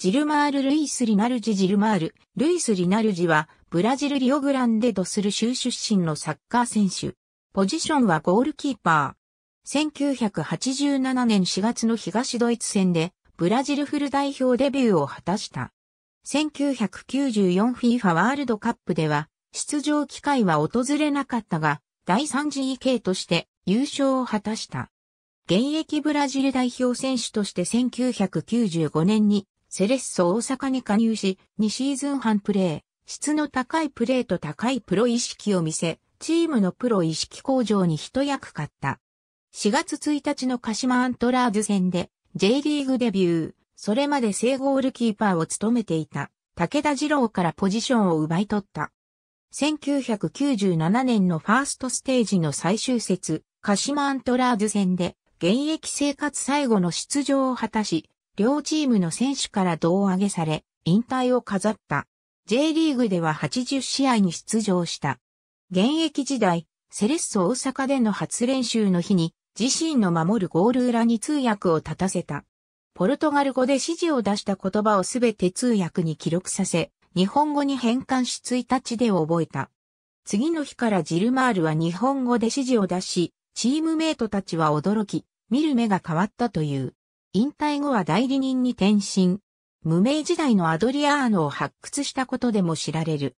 ジルマール・ルイス・リナルジ・ジルマール、ルイス・リナルジは、ブラジル・リオグランデ・ドスル州出身のサッカー選手。ポジションはゴールキーパー。1987年4月の東ドイツ戦で、ブラジルフル代表デビューを果たした。1994FIFA ワールドカップでは、出場機会は訪れなかったが、第 3GK として優勝を果たした。現役ブラジル代表選手として1995年にセレッソ大阪に加入し、2シーズン半プレー、質の高いプレーと高いプロ意識を見せ、チームのプロ意識向上に一役買った。4月1日の鹿島アントラーズ戦で J リーグデビュー、それまで正ゴールキーパーを務めていた武田二郎からポジションを奪い取った。1997年のファーストステージの最終節、鹿島アントラーズ戦で現役生活最後の出場を果たし、両チームの選手から胴上げされ、引退を飾った。J リーグでは80試合に出場した。現役時代、セレッソ大阪での初練習の日に、自身の守るゴール裏に通訳を立たせた。ポルトガル語で指示を出した言葉をすべて通訳に記録させ、日本語に変換し1日で覚えた。次の日からジルマールは日本語で指示を出し、チームメイトたちは驚き、見る目が変わったという。引退後は代理人に転身。無名時代のアドリアーノを発掘したことでも知られる。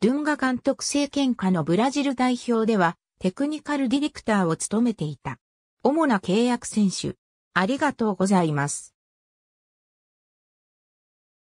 ドゥンガ監督政権下のブラジル代表では、テクニカルディレクターを務めていた。主な契約選手。ありがとうございます。